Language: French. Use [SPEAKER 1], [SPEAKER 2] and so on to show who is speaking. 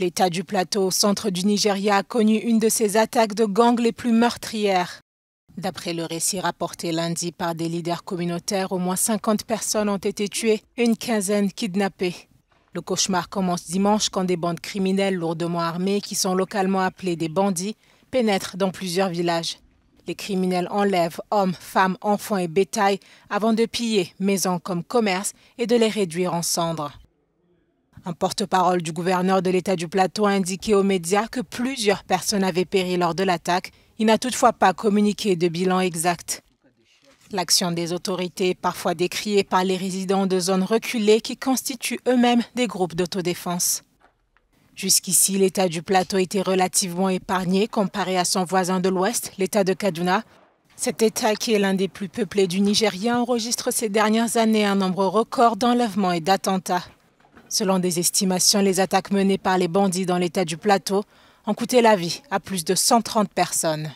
[SPEAKER 1] L'État du plateau, au centre du Nigeria, a connu une de ses attaques de gangs les plus meurtrières. D'après le récit rapporté lundi par des leaders communautaires, au moins 50 personnes ont été tuées et une quinzaine kidnappées. Le cauchemar commence dimanche quand des bandes criminelles lourdement armées, qui sont localement appelées des bandits, pénètrent dans plusieurs villages. Les criminels enlèvent hommes, femmes, enfants et bétail avant de piller maisons comme commerce et de les réduire en cendres. Un porte-parole du gouverneur de l'État du Plateau a indiqué aux médias que plusieurs personnes avaient péri lors de l'attaque. Il n'a toutefois pas communiqué de bilan exact. L'action des autorités est parfois décriée par les résidents de zones reculées qui constituent eux-mêmes des groupes d'autodéfense. Jusqu'ici, l'État du Plateau était relativement épargné comparé à son voisin de l'Ouest, l'État de Kaduna. Cet État, qui est l'un des plus peuplés du Nigeria, enregistre ces dernières années un nombre record d'enlèvements et d'attentats. Selon des estimations, les attaques menées par les bandits dans l'état du plateau ont coûté la vie à plus de 130 personnes.